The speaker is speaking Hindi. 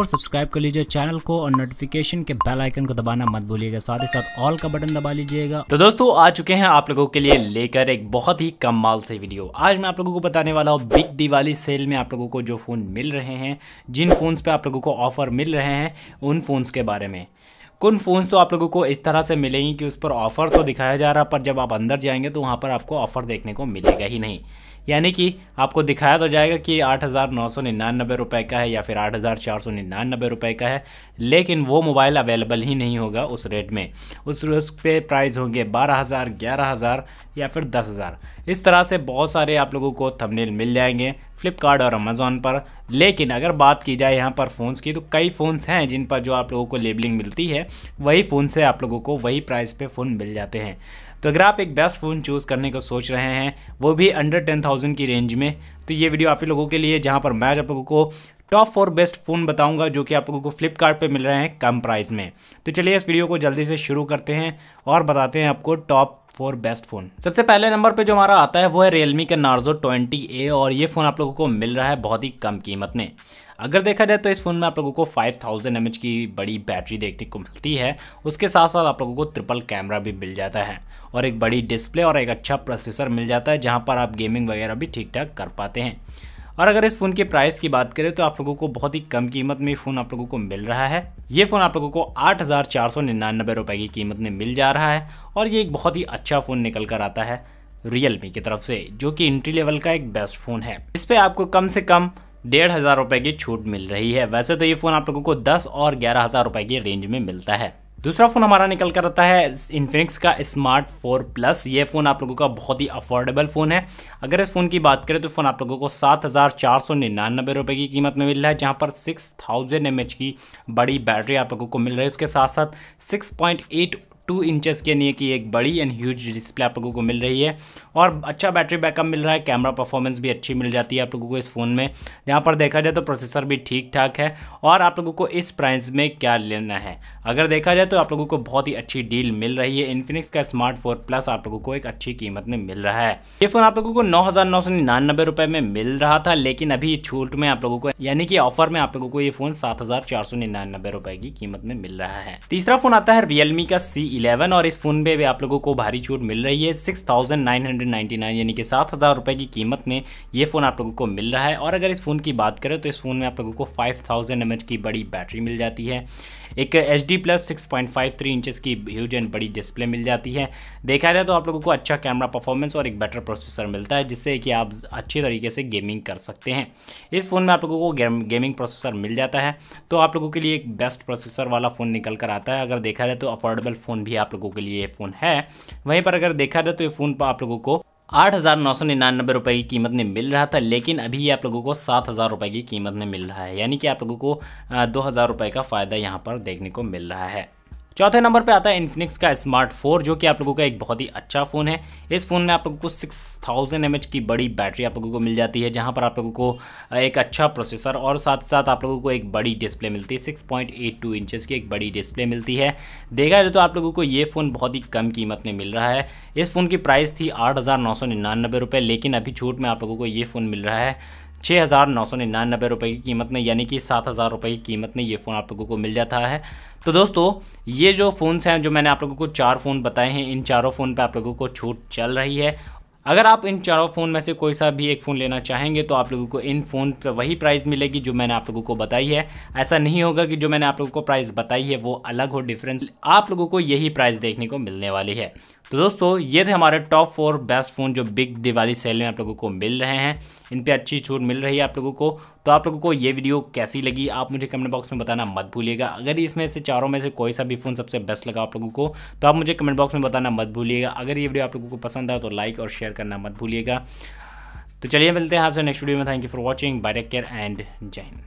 और सब्सक्राइब कर लीजिए चैनल को और नोटिफिकेशन के बेल आइकन को दबाना मत भूलिएगा साथ ही साथ ऑल का बटन दबा लीजिएगा तो दोस्तों आ चुके हैं आप लोगों के लिए लेकर एक बहुत ही कम माल से वीडियो आज मैं आप लोगों को बताने वाला हूँ बिग दिवाली सेल में आप लोगों को जो फ़ोन मिल रहे हैं जिन फ़ोन्स पे आप लोगों को ऑफर मिल रहे हैं उन फ़ोन्स के बारे में कुन फ़ोन्स तो आप लोगों को इस तरह से मिलेंगे कि उस पर ऑफ़र तो दिखाया जा रहा पर जब आप अंदर जाएंगे तो वहाँ पर आपको ऑफ़र देखने को मिलेगा ही नहीं यानी कि आपको दिखाया तो जाएगा कि आठ हज़ार नौ सौ निन्यानबे रुपये का है या फिर आठ हज़ार चार सौ निन्यानबे रुपये का है लेकिन वो मोबाइल अवेलेबल ही नहीं होगा उस रेट में उस पे प्राइस होंगे बारह हज़ार ग्यारह हज़ार या फिर दस हज़ार इस तरह से बहुत सारे आप लोगों को थंबनेल मिल जाएंगे फ्लिपकार्ट और अमेज़ोन पर लेकिन अगर बात की जाए यहाँ पर फ़ोन्स की तो कई फ़ोन्स हैं जिन पर जो आप लोगों को लेबलिंग मिलती है वही फ़ोन से आप लोगों को वही प्राइस पर फ़ोन मिल जाते हैं तो अगर आप एक बेस्ट फ़ोन चूज़ करने को सोच रहे हैं वो भी अंडर टेन थाउजेंड की रेंज में तो ये वीडियो आप लोगों के लिए जहाँ पर मैं आप लोगों को टॉप फोर बेस्ट फ़ोन बताऊंगा जो कि आप लोगों को फ्लिपकार्ट पे मिल रहे हैं कम प्राइस में तो चलिए इस वीडियो को जल्दी से शुरू करते हैं और बताते हैं आपको टॉप फोर बेस्ट फ़ोन सबसे पहले नंबर पे जो हमारा आता है वो है रियलमी का नार्जो 20A और ये फ़ोन आप लोगों को मिल रहा है बहुत ही कम कीमत में अगर देखा जाए तो इस फ़ोन में आप लोगों को 5000 थाउजेंड की बड़ी बैटरी देखने को मिलती है उसके साथ साथ आप लोगों को ट्रिपल कैमरा भी मिल जाता है और एक बड़ी डिस्प्ले और एक अच्छा प्रोसेसर मिल जाता है जहाँ पर आप गेमिंग वगैरह भी ठीक ठाक कर पाते हैं और अगर इस फ़ोन के प्राइस की बात करें तो आप लोगों को बहुत ही कम कीमत में फ़ोन आप लोगों को मिल रहा है ये फ़ोन आप लोगों को आठ हज़ार चार सौ निन्यानबे रुपए की कीमत में मिल जा रहा है और ये एक बहुत ही अच्छा फ़ोन निकल कर आता है रियलमी की तरफ से जो कि इंट्री लेवल का एक बेस्ट फ़ोन है इस पे आपको कम से कम डेढ़ हज़ार रुपये की छूट मिल रही है वैसे तो ये फ़ोन आप लोगों को दस और ग्यारह हज़ार रुपये की रेंज में मिलता है दूसरा फ़ोन हमारा निकल कर आता है इन्फिनिक्स का स्मार्ट 4 प्लस ये फ़ोन आप लोगों का बहुत ही अफोर्डेबल फ़ोन है अगर इस फ़ोन की बात करें तो फ़ोन आप लोगों को सात हज़ार चार सौ निन्यानबे रुपये की कीमत में मिल रहा है जहाँ पर सिक्स थाउजेंड एम की बड़ी बैटरी आप लोगों को मिल रही है उसके साथ साथ six point eight two inches के यानी कि एक बड़ी एंड ह्यूज डिस्प्ले आप लोगों को मिल रही है और अच्छा बैटरी बैकअप मिल रहा है कैमरा परफॉर्मेंस भी अच्छी मिल जाती है आप लोगों को इस फ़ोन में यहाँ पर देखा जाए तो प्रोसेसर भी ठीक ठाक है और आप लोगों को इस प्राइस में क्या लेना है अगर देखा जाए तो आप लोगों को बहुत ही अच्छी डील मिल रही है इन्फिनिक्स का स्मार्ट फोर प्लस आप लोगों को एक अच्छी कीमत में मिल रहा है ये फ़ोन आप लोगों को नौ हज़ार में मिल रहा था लेकिन अभी छूट में आप लोगों को यानी कि ऑफर में आप लोगों को ये फ़ोन सात की कीमत में मिल रहा है तीसरा फ़ोन आता है रियलमी का सी इलेवन और इस फ़ोन पे भी आप लोगों को भारी छूट मिल रही है six thousand nine hundred ninety nine यानी कि सात हज़ार रुपये की कीमत में ये फ़ोन आप लोगों को मिल रहा है और अगर इस फ़ोन की बात करें तो इस फ़ोन में आप लोगों को फाइव थाउजेंड एम एच की बड़ी बैटरी मिल जाती है एक H D plus six point five three inches की ह्यूज एंड बड़ी डिस्प्ले मिल जाती है देखा जाए तो आप लोगों को अच्छा कैमरा परफॉर्मेंस और एक बेटर प्रोसेसर मिलता है जिससे कि आप अच्छे तरीके से गेमिंग कर सकते हैं इस फ़ोन में आप लोगों को गेम, गेमिंग प्रोसेसर मिल जाता है तो आप लोगों के लिए एक बेस्ट प्रोसेसर वाला फ़ोन निकल कर आता है अगर देखा जाए तो अफोर्डेबल फ़ोन भी आप लोगों के लिए ये फ़ोन है वहीं पर अगर देखा जाए तो ये फ़ोन पर आप लोगों को आठ हज़ार नौ सौ निन्यानबे रुपये की कीमत में मिल रहा था लेकिन अभी ये आप लोगों को सात हज़ार रुपये की कीमत में मिल रहा है यानी कि आप लोगों को दो हज़ार रुपये का फ़ायदा यहाँ पर देखने को मिल रहा है चौथे नंबर पे आता है इन्फिनिक्स का स्मार्ट फोर जो कि आप लोगों का एक बहुत ही अच्छा फ़ोन है इस फ़ोन में आप लोगों को सिक्स थाउजेंड एम की बड़ी बैटरी आप लोगों को मिल जाती है जहां पर आप लोगों को एक अच्छा प्रोसेसर और साथ साथ आप लोगों को एक बड़ी डिस्प्ले मिलती है six point eight two inches की एक बड़ी डिस्प्ले मिलती है देखा जाए तो आप लोगों को ये फ़ोन बहुत ही कम कीमत में मिल रहा है इस फ़ोन की प्राइस थी आठ लेकिन अभी छूट में आप लोगों को ये फ़ोन मिल रहा है छः हज़ार नौ सौ निन्यानबे रुपये की कीमत में यानी कि सात हज़ार रुपये की कीमत में ये फ़ोन आप लोगों को मिल जाता है तो दोस्तों ये जो फ़ोन्स हैं जो मैंने आप लोगों को चार फ़ोन बताए हैं इन चारों फ़ोन पर आप लोगों को छूट चल रही है अगर आप इन चारों फ़ोन में से कोई सा भी एक फ़ोन लेना चाहेंगे तो आप लोगों को इन फ़ोन पर वही प्राइस मिलेगी जो मैंने आप लोगों को बताई है ऐसा नहीं होगा कि जो मैंने आप लोगों को प्राइस बताई है वो अलग हो डिफरेंस आप लोगों को यही प्राइस देखने को मिलने वाली है तो दोस्तों ये थे हमारे टॉप फोर बेस्ट फ़ोन जो बिग दिवाली सेल में आप लोगों को मिल रहे हैं इन पर अच्छी छूट मिल रही है आप लोगों को तो आप लोगों को ये वीडियो कैसी लगी आप मुझे कमेंट बॉक्स में बताना मत भूलिएगा अगर इसमें से चारों में से कोई सा भी फ़ोन सबसे बेस्ट लगा आप लोगों को तो आप मुझे कमेंट बॉक्स में बताना मत भूलिएगा अगर ये वीडियो आप लोगों को पसंद आया तो लाइक और शेयर करना मत भूलिएगा तो चलिए मिलते हैं आपसे नेक्स्ट वीडियो में thank you for watching bye take care and जय हिंद